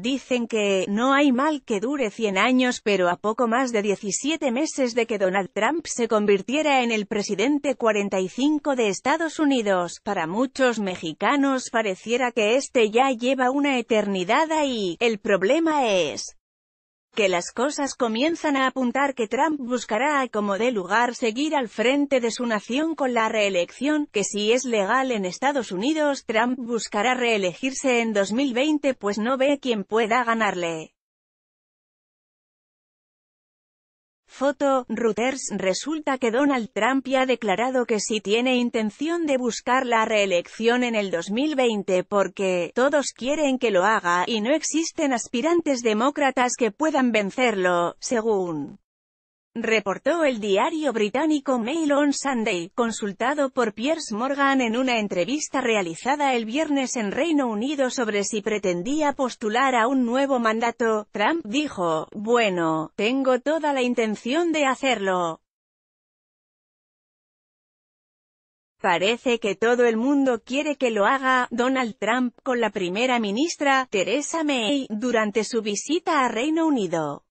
Dicen que no hay mal que dure 100 años, pero a poco más de 17 meses de que Donald Trump se convirtiera en el presidente 45 de Estados Unidos, para muchos mexicanos pareciera que este ya lleva una eternidad ahí. El problema es que las cosas comienzan a apuntar que Trump buscará como de lugar seguir al frente de su nación con la reelección, que si es legal en Estados Unidos, Trump buscará reelegirse en 2020 pues no ve quien pueda ganarle. Foto, Reuters resulta que Donald Trump ya ha declarado que sí tiene intención de buscar la reelección en el 2020 porque «todos quieren que lo haga» y no existen aspirantes demócratas que puedan vencerlo, según reportó el diario británico Mail on Sunday, consultado por Piers Morgan en una entrevista realizada el viernes en Reino Unido sobre si pretendía postular a un nuevo mandato, Trump dijo, bueno, tengo toda la intención de hacerlo. Parece que todo el mundo quiere que lo haga, Donald Trump, con la primera ministra, Theresa May, durante su visita a Reino Unido.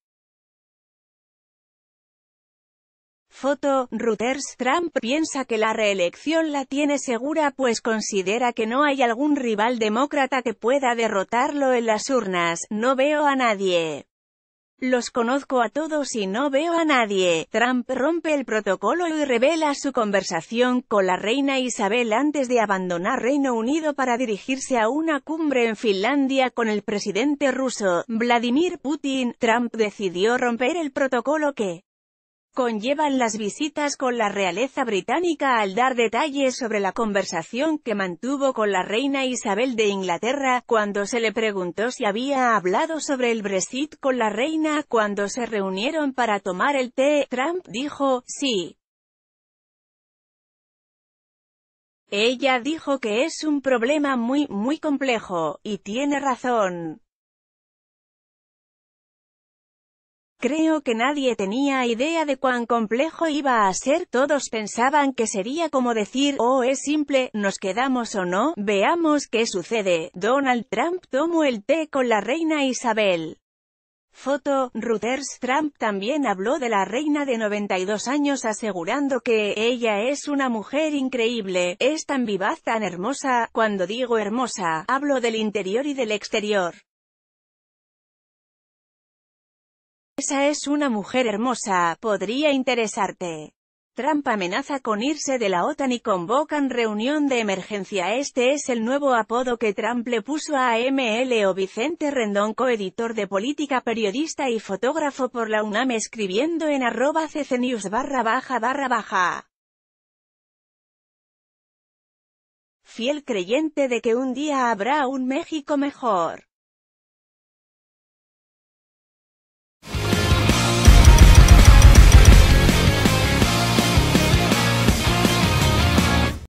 Foto, Reuters, Trump piensa que la reelección la tiene segura pues considera que no hay algún rival demócrata que pueda derrotarlo en las urnas, no veo a nadie. Los conozco a todos y no veo a nadie. Trump rompe el protocolo y revela su conversación con la reina Isabel antes de abandonar Reino Unido para dirigirse a una cumbre en Finlandia con el presidente ruso, Vladimir Putin. Trump decidió romper el protocolo que conllevan las visitas con la realeza británica al dar detalles sobre la conversación que mantuvo con la reina Isabel de Inglaterra, cuando se le preguntó si había hablado sobre el Brexit con la reina cuando se reunieron para tomar el té, Trump dijo, sí. Ella dijo que es un problema muy, muy complejo, y tiene razón. Creo que nadie tenía idea de cuán complejo iba a ser, todos pensaban que sería como decir, oh es simple, nos quedamos o no, veamos qué sucede, Donald Trump tomó el té con la reina Isabel. Foto, Reuters Trump también habló de la reina de 92 años asegurando que, ella es una mujer increíble, es tan vivaz, tan hermosa, cuando digo hermosa, hablo del interior y del exterior. Esa es una mujer hermosa, podría interesarte. Trump amenaza con irse de la OTAN y convocan reunión de emergencia. Este es el nuevo apodo que Trump le puso a o Vicente Rendón, coeditor de política, periodista y fotógrafo por la UNAM, escribiendo en arroba ccnews barra baja barra baja. Fiel creyente de que un día habrá un México mejor.